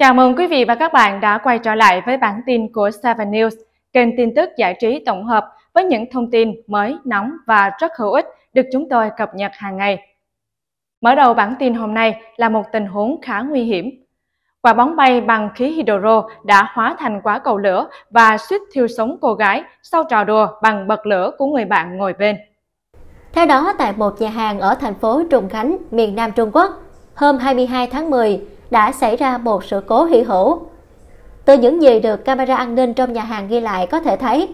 Chào mừng quý vị và các bạn đã quay trở lại với bản tin của Seven News, kênh tin tức giải trí tổng hợp với những thông tin mới, nóng và rất hữu ích được chúng tôi cập nhật hàng ngày. Mở đầu bản tin hôm nay là một tình huống khá nguy hiểm. Quả bóng bay bằng khí hydro đã hóa thành quả cầu lửa và suýt thiêu sống cô gái sau trò đùa bằng bật lửa của người bạn ngồi bên. Theo đó, tại một nhà hàng ở thành phố Trùng Khánh, miền Nam Trung Quốc, hôm 22 tháng 10, đã xảy ra một sự cố hy hữu. Từ những gì được camera an ninh trong nhà hàng ghi lại có thể thấy,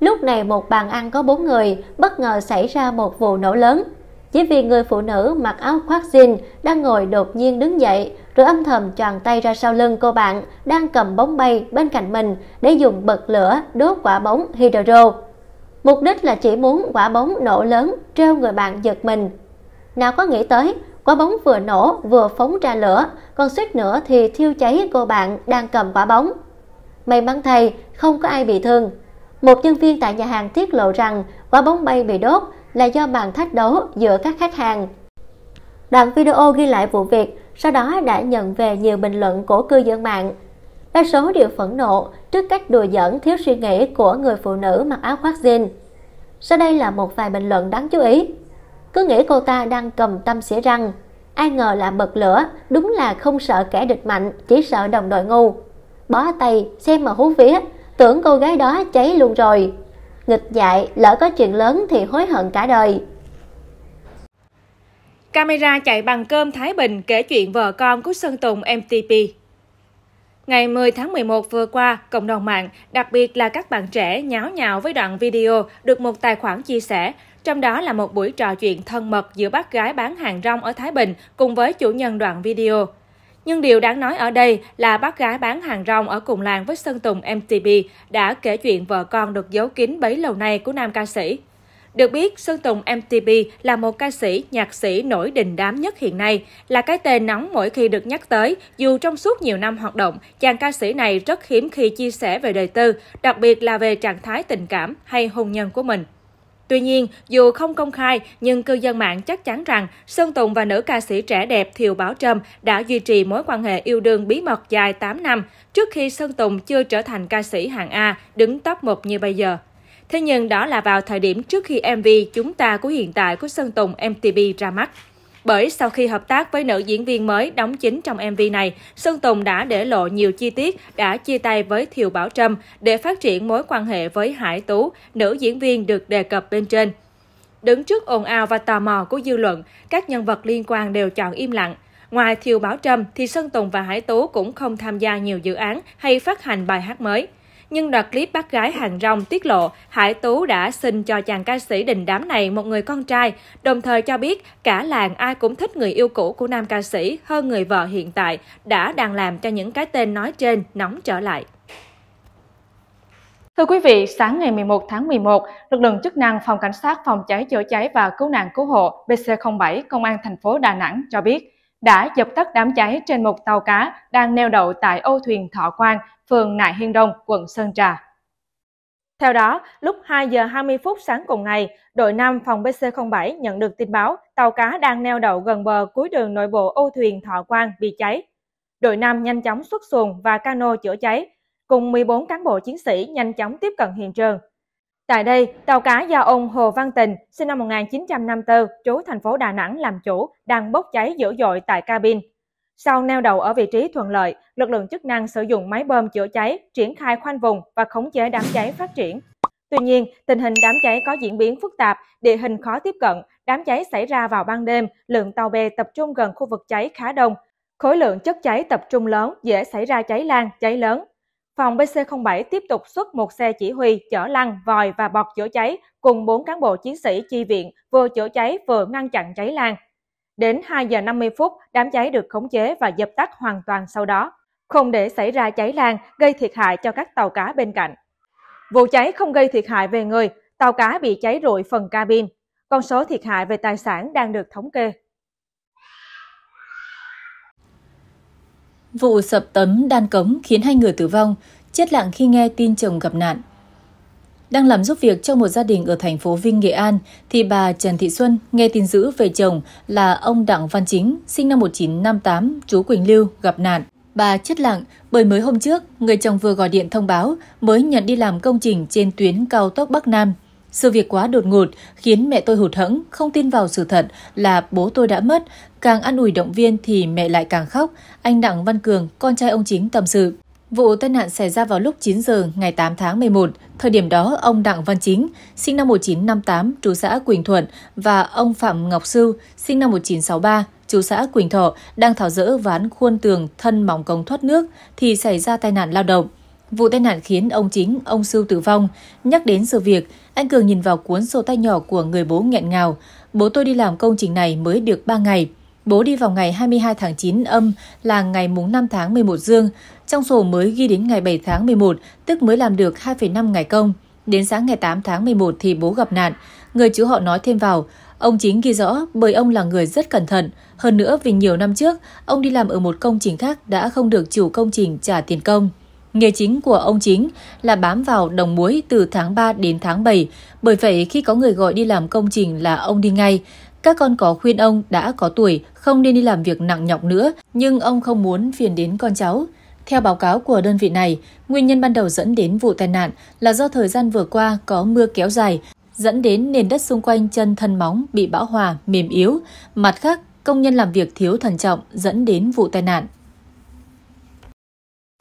lúc này một bàn ăn có bốn người bất ngờ xảy ra một vụ nổ lớn. Chỉ vì người phụ nữ mặc áo khoác jean đang ngồi đột nhiên đứng dậy rồi âm thầm choàng tay ra sau lưng cô bạn đang cầm bóng bay bên cạnh mình để dùng bật lửa đốt quả bóng hydro. Mục đích là chỉ muốn quả bóng nổ lớn treo người bạn giật mình. Nào có nghĩ tới Quả bóng vừa nổ vừa phóng ra lửa, còn suýt nữa thì thiêu cháy cô bạn đang cầm quả bóng. May mắn thay, không có ai bị thương. Một nhân viên tại nhà hàng tiết lộ rằng quả bóng bay bị đốt là do bàn thách đấu giữa các khách hàng. Đoạn video ghi lại vụ việc sau đó đã nhận về nhiều bình luận của cư dân mạng. Đa số đều phẫn nộ trước cách đùa giỡn thiếu suy nghĩ của người phụ nữ mặc áo khoác jean. Sau đây là một vài bình luận đáng chú ý cứ nghĩ cô ta đang cầm tâm xỉa răng ai ngờ là bật lửa đúng là không sợ kẻ địch mạnh chỉ sợ đồng đội ngu bó tay xem mà hú vía tưởng cô gái đó cháy luôn rồi nghịch dại lỡ có chuyện lớn thì hối hận cả đời camera chạy bằng cơm Thái Bình kể chuyện vợ con của Sơn Tùng MTP. Ngày 10 tháng 11 vừa qua, cộng đồng mạng, đặc biệt là các bạn trẻ nháo nhào với đoạn video được một tài khoản chia sẻ trong đó là một buổi trò chuyện thân mật giữa bác gái bán hàng rong ở Thái Bình cùng với chủ nhân đoạn video. Nhưng điều đáng nói ở đây là bác gái bán hàng rong ở cùng làng với Sơn Tùng MTP đã kể chuyện vợ con được giấu kín bấy lâu nay của nam ca sĩ. Được biết, Sơn Tùng MTP là một ca sĩ, nhạc sĩ nổi đình đám nhất hiện nay, là cái tên nóng mỗi khi được nhắc tới. Dù trong suốt nhiều năm hoạt động, chàng ca sĩ này rất hiếm khi chia sẻ về đời tư, đặc biệt là về trạng thái tình cảm hay hôn nhân của mình. Tuy nhiên, dù không công khai, nhưng cư dân mạng chắc chắn rằng Sơn Tùng và nữ ca sĩ trẻ đẹp Thiều Bảo Trâm đã duy trì mối quan hệ yêu đương bí mật dài 8 năm trước khi Sơn Tùng chưa trở thành ca sĩ hạng A, đứng top 1 như bây giờ. Thế nhưng đó là vào thời điểm trước khi MV Chúng ta của hiện tại của Sơn Tùng MTP ra mắt. Bởi sau khi hợp tác với nữ diễn viên mới đóng chính trong MV này, Sơn Tùng đã để lộ nhiều chi tiết đã chia tay với Thiều Bảo Trâm để phát triển mối quan hệ với Hải Tú, nữ diễn viên được đề cập bên trên. Đứng trước ồn ào và tò mò của dư luận, các nhân vật liên quan đều chọn im lặng. Ngoài Thiều Bảo Trâm thì Sơn Tùng và Hải Tú cũng không tham gia nhiều dự án hay phát hành bài hát mới nhưng đoạt clip bác gái hàng rong tiết lộ Hải Tú đã xin cho chàng ca sĩ đình đám này một người con trai, đồng thời cho biết cả làng ai cũng thích người yêu cũ của nam ca sĩ hơn người vợ hiện tại đã đang làm cho những cái tên nói trên nóng trở lại. Thưa quý vị, sáng ngày 11 tháng 11, lực lượng chức năng Phòng Cảnh sát Phòng cháy chữa cháy và Cứu nạn Cứu hộ BC07 Công an thành phố Đà Nẵng cho biết đã dập tắt đám cháy trên một tàu cá đang neo đậu tại âu thuyền Thọ Quang phường Nại Hiên Đông, quận Sơn Trà. Theo đó, lúc 2 giờ 20 phút sáng cùng ngày, đội 5 phòng BC07 nhận được tin báo tàu cá đang neo đậu gần bờ cuối đường nội bộ ô thuyền Thọ Quang bị cháy. Đội 5 nhanh chóng xuất xuồng và cano chữa cháy, cùng 14 cán bộ chiến sĩ nhanh chóng tiếp cận hiện trường. Tại đây, tàu cá do ông Hồ Văn Tình, sinh năm 1954, trú thành phố Đà Nẵng làm chủ, đang bốc cháy dữ dội tại cabin sau neo đậu ở vị trí thuận lợi, lực lượng chức năng sử dụng máy bơm chữa cháy, triển khai khoanh vùng và khống chế đám cháy phát triển. Tuy nhiên, tình hình đám cháy có diễn biến phức tạp, địa hình khó tiếp cận, đám cháy xảy ra vào ban đêm, lượng tàu bè tập trung gần khu vực cháy khá đông. Khối lượng chất cháy tập trung lớn dễ xảy ra cháy lan, cháy lớn. Phòng BC07 tiếp tục xuất một xe chỉ huy chở lăn, vòi và bọt chữa cháy cùng 4 cán bộ chiến sĩ chi viện vừa chữa cháy vừa ngăn chặn cháy lan. Đến 2 giờ 50 phút, đám cháy được khống chế và dập tắt hoàn toàn sau đó, không để xảy ra cháy lan gây thiệt hại cho các tàu cá bên cạnh. Vụ cháy không gây thiệt hại về người, tàu cá bị cháy rụi phần cabin. Con số thiệt hại về tài sản đang được thống kê. Vụ sập tấm đan cống khiến hai người tử vong, chết lặng khi nghe tin chồng gặp nạn. Đang làm giúp việc cho một gia đình ở thành phố Vinh, Nghệ An, thì bà Trần Thị Xuân nghe tin dữ về chồng là ông Đặng Văn Chính, sinh năm 1958, chú Quỳnh Lưu, gặp nạn. Bà chết lặng bởi mới hôm trước, người chồng vừa gọi điện thông báo mới nhận đi làm công trình trên tuyến cao tốc Bắc Nam. Sự việc quá đột ngột khiến mẹ tôi hụt hẫng, không tin vào sự thật là bố tôi đã mất. Càng ăn ủi động viên thì mẹ lại càng khóc. Anh Đặng Văn Cường, con trai ông chính tâm sự. Vụ tai nạn xảy ra vào lúc 9 giờ ngày 8 tháng 11. Thời điểm đó, ông Đặng Văn Chính, sinh năm 1958, trú xã Quỳnh Thuận và ông Phạm Ngọc Sưu, sinh năm 1963, trú xã Quỳnh Thọ, đang tháo rỡ ván khuôn tường thân mỏng cống thoát nước thì xảy ra tai nạn lao động. Vụ tai nạn khiến ông Chính, ông Sưu tử vong. Nhắc đến sự việc, anh Cường nhìn vào cuốn sổ tay nhỏ của người bố nghẹn ngào. Bố tôi đi làm công trình này mới được 3 ngày. Bố đi vào ngày 22 tháng 9 âm là ngày mùng 5 tháng 11 dương, trong sổ mới ghi đến ngày 7 tháng 11, tức mới làm được 2,5 ngày công. Đến sáng ngày 8 tháng 11 thì bố gặp nạn. Người chú họ nói thêm vào, ông chính ghi rõ bởi ông là người rất cẩn thận. Hơn nữa vì nhiều năm trước, ông đi làm ở một công trình khác đã không được chủ công trình trả tiền công. Nghề chính của ông chính là bám vào đồng muối từ tháng 3 đến tháng 7, bởi vậy khi có người gọi đi làm công trình là ông đi ngay, các con có khuyên ông đã có tuổi không nên đi làm việc nặng nhọc nữa, nhưng ông không muốn phiền đến con cháu. Theo báo cáo của đơn vị này, nguyên nhân ban đầu dẫn đến vụ tai nạn là do thời gian vừa qua có mưa kéo dài, dẫn đến nền đất xung quanh chân thân móng bị bão hòa, mềm yếu. Mặt khác, công nhân làm việc thiếu thận trọng dẫn đến vụ tai nạn.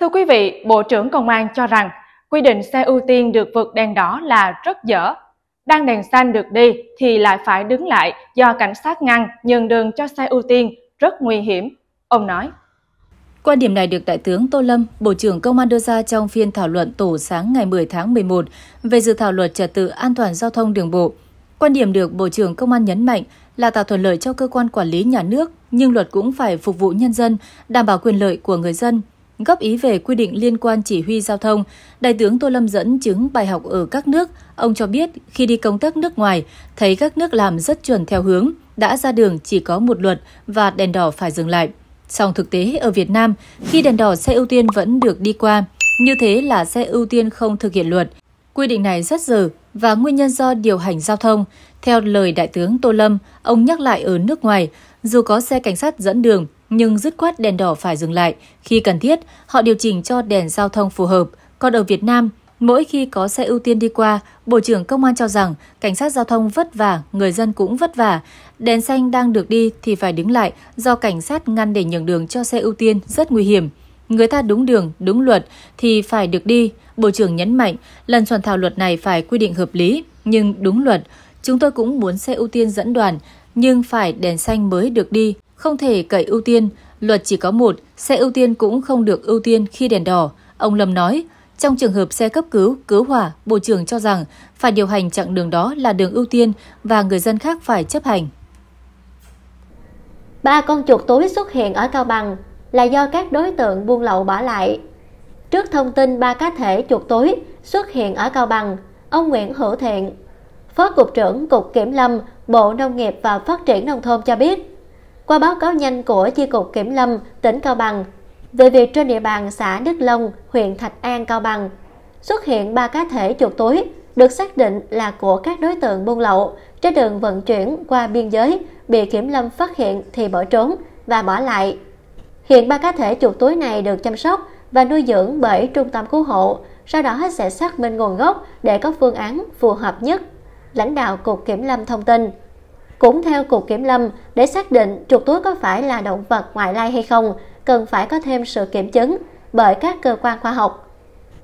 Thưa quý vị, Bộ trưởng Công an cho rằng quy định xe ưu tiên được vượt đèn đỏ là rất dở đang đèn xanh được đi thì lại phải đứng lại do cảnh sát ngăn nhường đường cho xe ưu tiên, rất nguy hiểm, ông nói. Quan điểm này được Đại tướng Tô Lâm, Bộ trưởng Công an đưa ra trong phiên thảo luận tổ sáng ngày 10 tháng 11 về dự thảo luật trật tự an toàn giao thông đường bộ. Quan điểm được Bộ trưởng Công an nhấn mạnh là tạo thuận lợi cho cơ quan quản lý nhà nước, nhưng luật cũng phải phục vụ nhân dân, đảm bảo quyền lợi của người dân góp ý về quy định liên quan chỉ huy giao thông, Đại tướng Tô Lâm dẫn chứng bài học ở các nước. Ông cho biết khi đi công tác nước ngoài, thấy các nước làm rất chuẩn theo hướng, đã ra đường chỉ có một luật và đèn đỏ phải dừng lại. Song thực tế ở Việt Nam, khi đèn đỏ xe ưu tiên vẫn được đi qua, như thế là xe ưu tiên không thực hiện luật. Quy định này rất dở và nguyên nhân do điều hành giao thông. Theo lời Đại tướng Tô Lâm, ông nhắc lại ở nước ngoài, dù có xe cảnh sát dẫn đường nhưng dứt khoát đèn đỏ phải dừng lại. Khi cần thiết, họ điều chỉnh cho đèn giao thông phù hợp. Còn ở Việt Nam, mỗi khi có xe ưu tiên đi qua, Bộ trưởng Công an cho rằng cảnh sát giao thông vất vả, người dân cũng vất vả. Đèn xanh đang được đi thì phải đứng lại do cảnh sát ngăn để nhường đường cho xe ưu tiên rất nguy hiểm. Người ta đúng đường, đúng luật thì phải được đi. Bộ trưởng nhấn mạnh, lần soạn thảo luật này phải quy định hợp lý, nhưng đúng luật. Chúng tôi cũng muốn xe ưu tiên dẫn đoàn, nhưng phải đèn xanh mới được đi, không thể cậy ưu tiên, luật chỉ có một, xe ưu tiên cũng không được ưu tiên khi đèn đỏ, ông Lâm nói. Trong trường hợp xe cấp cứu, cứu hỏa, Bộ trưởng cho rằng phải điều hành chặng đường đó là đường ưu tiên và người dân khác phải chấp hành. Ba con chuột túi xuất hiện ở Cao Bằng là do các đối tượng buôn lậu bỏ lại. Trước thông tin ba cá thể chuột túi xuất hiện ở Cao Bằng, ông Nguyễn Hữu Thiện, Phó Cục trưởng Cục Kiểm Lâm, Bộ Nông nghiệp và Phát triển Nông thôn cho biết, qua báo cáo nhanh của Chi cục Kiểm lâm tỉnh Cao Bằng về việc trên địa bàn xã Đức Long, huyện Thạch An, Cao Bằng xuất hiện ba cá thể chuột túi được xác định là của các đối tượng buôn lậu trên đường vận chuyển qua biên giới bị kiểm lâm phát hiện thì bỏ trốn và bỏ lại. Hiện ba cá thể chuột túi này được chăm sóc và nuôi dưỡng bởi trung tâm cứu hộ, sau đó sẽ xác minh nguồn gốc để có phương án phù hợp nhất. Lãnh đạo Cục Kiểm lâm thông tin. Cũng theo Cục Kiểm Lâm, để xác định chuột túi có phải là động vật ngoại lai hay không, cần phải có thêm sự kiểm chứng bởi các cơ quan khoa học.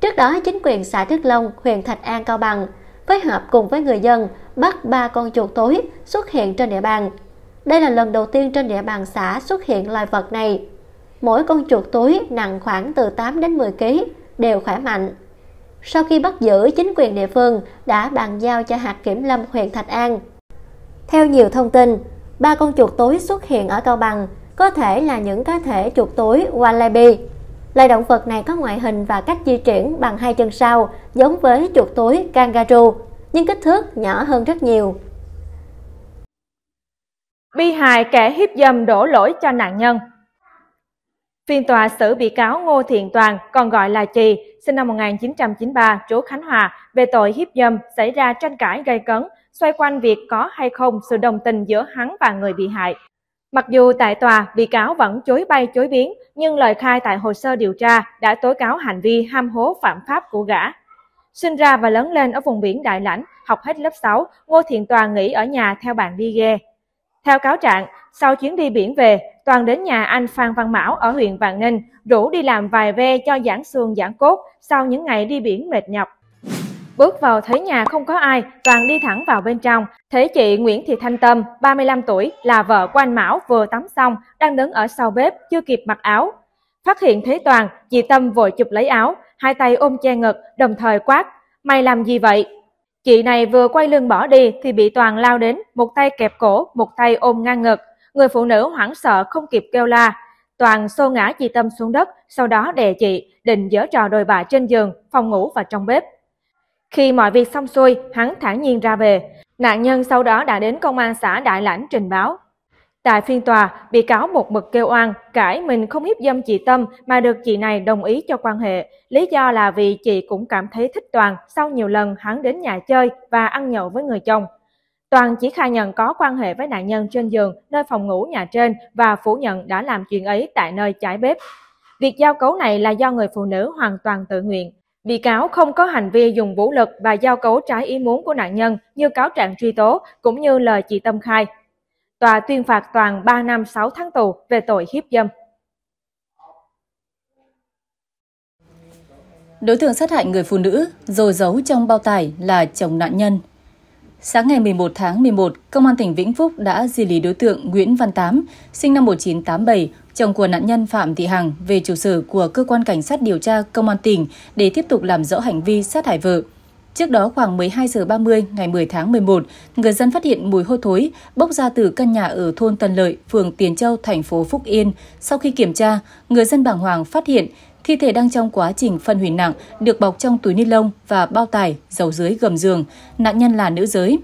Trước đó, chính quyền xã Đức Long, huyện Thạch An, Cao Bằng phối hợp cùng với người dân bắt ba con chuột túi xuất hiện trên địa bàn. Đây là lần đầu tiên trên địa bàn xã xuất hiện loài vật này. Mỗi con chuột túi nặng khoảng từ 8 đến 10 kg, đều khỏe mạnh. Sau khi bắt giữ, chính quyền địa phương đã bàn giao cho hạt kiểm lâm huyện Thạch An theo nhiều thông tin, ba con chuột túi xuất hiện ở Cao Bằng có thể là những cá thể chuột túi wallaby. Loài động vật này có ngoại hình và cách di chuyển bằng hai chân sau, giống với chuột túi kangaroo, nhưng kích thước nhỏ hơn rất nhiều. Bi hài kẻ hiếp dâm đổ lỗi cho nạn nhân Phiên tòa xử bị cáo Ngô Thiện Toàn, còn gọi là Trì, sinh năm 1993, trú Khánh Hòa, về tội hiếp dâm xảy ra tranh cãi gây cấn xoay quanh việc có hay không sự đồng tình giữa hắn và người bị hại. Mặc dù tại tòa, bị cáo vẫn chối bay chối biến, nhưng lời khai tại hồ sơ điều tra đã tố cáo hành vi ham hố phạm pháp của gã. Sinh ra và lớn lên ở vùng biển Đại Lãnh, học hết lớp 6, Ngô Thiện Toàn nghỉ ở nhà theo bạn đi ghe. Theo cáo trạng, sau chuyến đi biển về, Toàn đến nhà anh Phan Văn Mão ở huyện Vạn Ninh, rủ đi làm vài ve cho giãn xương giãn cốt sau những ngày đi biển mệt nhọc. Bước vào thấy nhà không có ai, Toàn đi thẳng vào bên trong, thấy chị Nguyễn Thị Thanh Tâm, 35 tuổi, là vợ của anh Mão vừa tắm xong, đang đứng ở sau bếp, chưa kịp mặc áo. Phát hiện thấy Toàn, chị Tâm vội chụp lấy áo, hai tay ôm che ngực, đồng thời quát, mày làm gì vậy? Chị này vừa quay lưng bỏ đi thì bị Toàn lao đến, một tay kẹp cổ, một tay ôm ngang ngực. Người phụ nữ hoảng sợ không kịp kêu la. Toàn xô ngã chị Tâm xuống đất, sau đó đè chị, định dở trò đồi bại trên giường, phòng ngủ và trong bếp. Khi mọi việc xong xuôi, hắn thản nhiên ra về. Nạn nhân sau đó đã đến công an xã Đại Lãnh trình báo. Tại phiên tòa, bị cáo một mực kêu oan, cãi mình không hiếp dâm chị Tâm mà được chị này đồng ý cho quan hệ. Lý do là vì chị cũng cảm thấy thích Toàn sau nhiều lần hắn đến nhà chơi và ăn nhậu với người chồng. Toàn chỉ khai nhận có quan hệ với nạn nhân trên giường nơi phòng ngủ nhà trên và phủ nhận đã làm chuyện ấy tại nơi trái bếp. Việc giao cấu này là do người phụ nữ hoàn toàn tự nguyện. Bị cáo không có hành vi dùng vũ lực và giao cấu trái ý muốn của nạn nhân như cáo trạng truy tố cũng như lời chị Tâm khai. Tòa tuyên phạt Toàn 3 năm 6 tháng tù về tội hiếp dâm. Đối tượng sát hại người phụ nữ rồi giấu trong bao tải là chồng nạn nhân. Sáng ngày 11 tháng 11, Công an tỉnh Vĩnh Phúc đã di lý đối tượng Nguyễn Văn Tám, sinh năm 1987, chồng của nạn nhân Phạm Thị Hằng về trụ sở của cơ quan cảnh sát điều tra công an tỉnh để tiếp tục làm rõ hành vi sát hại vợ. Trước đó khoảng 12 giờ 30 ngày 10 tháng 11, người dân phát hiện mùi hôi thối bốc ra từ căn nhà ở thôn Tân Lợi, phường Tiền Châu, thành phố Phúc Yên. Sau khi kiểm tra, người dân bàng hoàng phát hiện thi thể đang trong quá trình phân hủy nặng được bọc trong túi ni lông và bao tải giấu dưới gầm giường. Nạn nhân là nữ giới.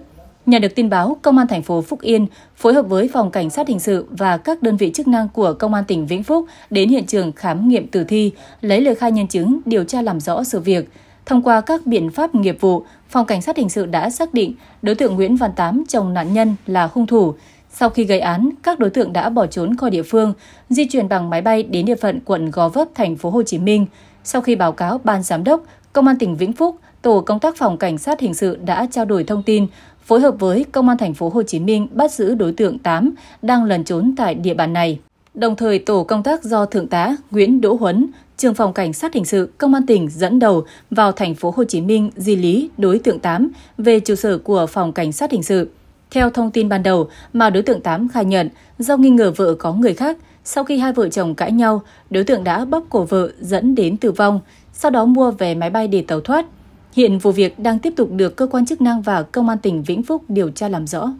Nhận được tin báo, Công an thành phố Phúc Yên phối hợp với Phòng Cảnh sát Hình sự và các đơn vị chức năng của Công an tỉnh Vĩnh Phúc đến hiện trường khám nghiệm tử thi, lấy lời khai nhân chứng, điều tra làm rõ sự việc. Thông qua các biện pháp nghiệp vụ, Phòng Cảnh sát Hình sự đã xác định đối tượng Nguyễn Văn Tám, chồng nạn nhân, là hung thủ. Sau khi gây án, các đối tượng đã bỏ trốn khỏi địa phương, di chuyển bằng máy bay đến địa phận quận Gò Vấp, thành phố Hồ Chí Minh. Sau khi báo cáo ban giám đốc, Công an tỉnh Vĩnh Phúc, tổ công tác phòng cảnh sát hình sự đã trao đổi thông tin, phối hợp với Công an thành phố Hồ Chí Minh bắt giữ đối tượng 8 đang lẩn trốn tại địa bàn này. Đồng thời, tổ công tác do Thượng tá Nguyễn Đỗ Huấn, Trường phòng Cảnh sát hình sự Công an tỉnh dẫn đầu vào thành phố Hồ Chí Minh di lý đối tượng 8 về trụ sở của phòng Cảnh sát hình sự. Theo thông tin ban đầu mà đối tượng 8 khai nhận, do nghi ngờ vợ có người khác, sau khi hai vợ chồng cãi nhau, đối tượng đã bóp cổ vợ dẫn đến tử vong, sau đó mua về máy bay để tàu thoát. Hiện vụ việc đang tiếp tục được cơ quan chức năng và công an tỉnh Vĩnh Phúc điều tra làm rõ.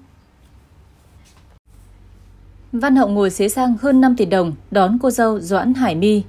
Văn Hậu ngồi xế sang hơn 5 tỷ đồng đón cô dâu Doãn Hải My.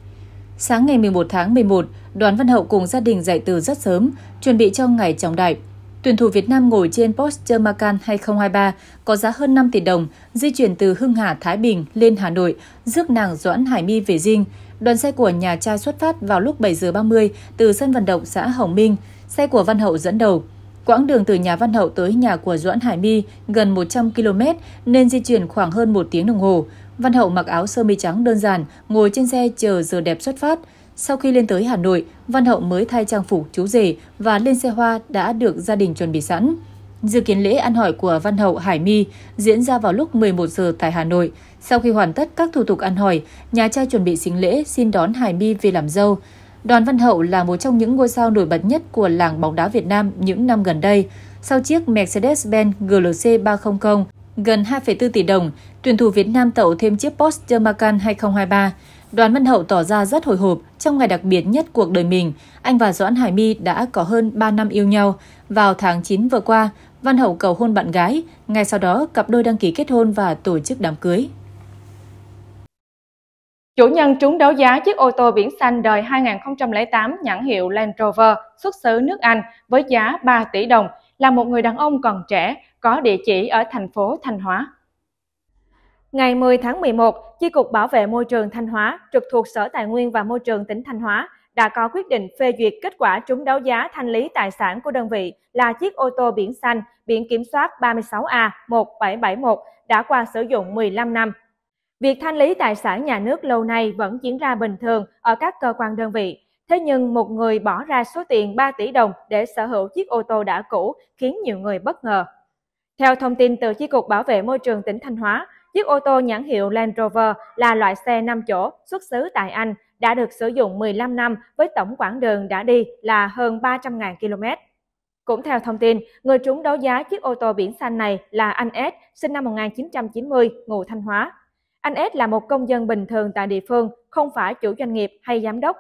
Sáng ngày 11 tháng 11, đoàn Văn Hậu cùng gia đình dậy từ rất sớm, chuẩn bị cho ngày trọng đại. Tuyển thủ Việt Nam ngồi trên Porsche Macan 2023 có giá hơn 5 tỷ đồng, di chuyển từ Hưng Hà, Thái Bình lên Hà Nội, rước nàng Doãn Hải My về riêng. Đoàn xe của nhà trai xuất phát vào lúc 7 giờ 30 từ sân vận động xã Hồng Minh, xe của Văn Hậu dẫn đầu. Quãng đường từ nhà Văn Hậu tới nhà của Doãn Hải My gần 100 km nên di chuyển khoảng hơn 1 tiếng đồng hồ. Văn Hậu mặc áo sơ mi trắng đơn giản, ngồi trên xe chờ giờ đẹp xuất phát. Sau khi lên tới Hà Nội, Văn Hậu mới thay trang phục chú rể và lên xe hoa đã được gia đình chuẩn bị sẵn. Dự kiến lễ ăn hỏi của Văn Hậu Hải My diễn ra vào lúc 11 giờ tại Hà Nội. Sau khi hoàn tất các thủ tục ăn hỏi, nhà trai chuẩn bị xính lễ xin đón Hải My về làm dâu. Đoàn Văn Hậu là một trong những ngôi sao nổi bật nhất của làng bóng đá Việt Nam những năm gần đây. Sau chiếc Mercedes-Benz GLC 300 gần 2,4 tỷ đồng, tuyển thủ Việt Nam tậu thêm chiếc Porsche Macan 2023. Đoàn Văn Hậu tỏ ra rất hồi hộp trong ngày đặc biệt nhất cuộc đời mình. Anh và Doãn Hải My đã có hơn 3 năm yêu nhau. Vào tháng 9 vừa qua, Văn Hậu cầu hôn bạn gái, ngay sau đó cặp đôi đăng ký kết hôn và tổ chức đám cưới. Chủ nhân trúng đấu giá chiếc ô tô biển xanh đời 2008 nhãn hiệu Land Rover xuất xứ nước Anh với giá 3 tỷ đồng là một người đàn ông còn trẻ có địa chỉ ở thành phố Thanh Hóa. Ngày 10 tháng 11, Chi cục Bảo vệ môi trường Thanh Hóa trực thuộc Sở Tài nguyên và Môi trường tỉnh Thanh Hóa đã có quyết định phê duyệt kết quả trúng đấu giá thanh lý tài sản của đơn vị là chiếc ô tô biển xanh biển kiểm soát 36A1771 đã qua sử dụng 15 năm Việc thanh lý tài sản nhà nước lâu nay vẫn diễn ra bình thường ở các cơ quan đơn vị. Thế nhưng một người bỏ ra số tiền 3 tỷ đồng để sở hữu chiếc ô tô đã cũ khiến nhiều người bất ngờ. Theo thông tin từ Chi cục Bảo vệ Môi trường tỉnh Thanh Hóa, chiếc ô tô nhãn hiệu Land Rover là loại xe 5 chỗ xuất xứ tại Anh, đã được sử dụng 15 năm với tổng quãng đường đã đi là hơn 300.000 km. Cũng theo thông tin, người trúng đấu giá chiếc ô tô biển xanh này là anh S, sinh năm 1990, ngụ Thanh Hóa. Anh S là một công dân bình thường tại địa phương, không phải chủ doanh nghiệp hay giám đốc.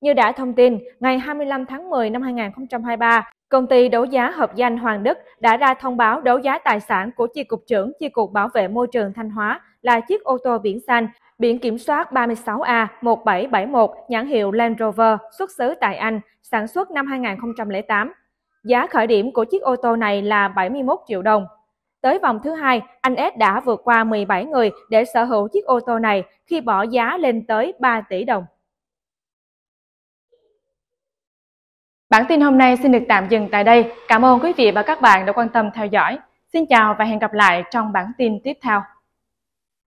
Như đã thông tin, ngày 25 tháng 10 năm 2023, công ty đấu giá hợp danh Hoàng Đức đã ra thông báo đấu giá tài sản của chi cục trưởng chi cục bảo vệ môi trường Thanh Hóa là chiếc ô tô biển xanh, biển kiểm soát 36A1771 nhãn hiệu Land Rover xuất xứ tại Anh, sản xuất năm 2008. Giá khởi điểm của chiếc ô tô này là 71 triệu đồng. Tới vòng thứ hai, anh S đã vượt qua 17 người để sở hữu chiếc ô tô này khi bỏ giá lên tới 3 tỷ đồng. Bản tin hôm nay xin được tạm dừng tại đây. Cảm ơn quý vị và các bạn đã quan tâm theo dõi. Xin chào và hẹn gặp lại trong bản tin tiếp theo.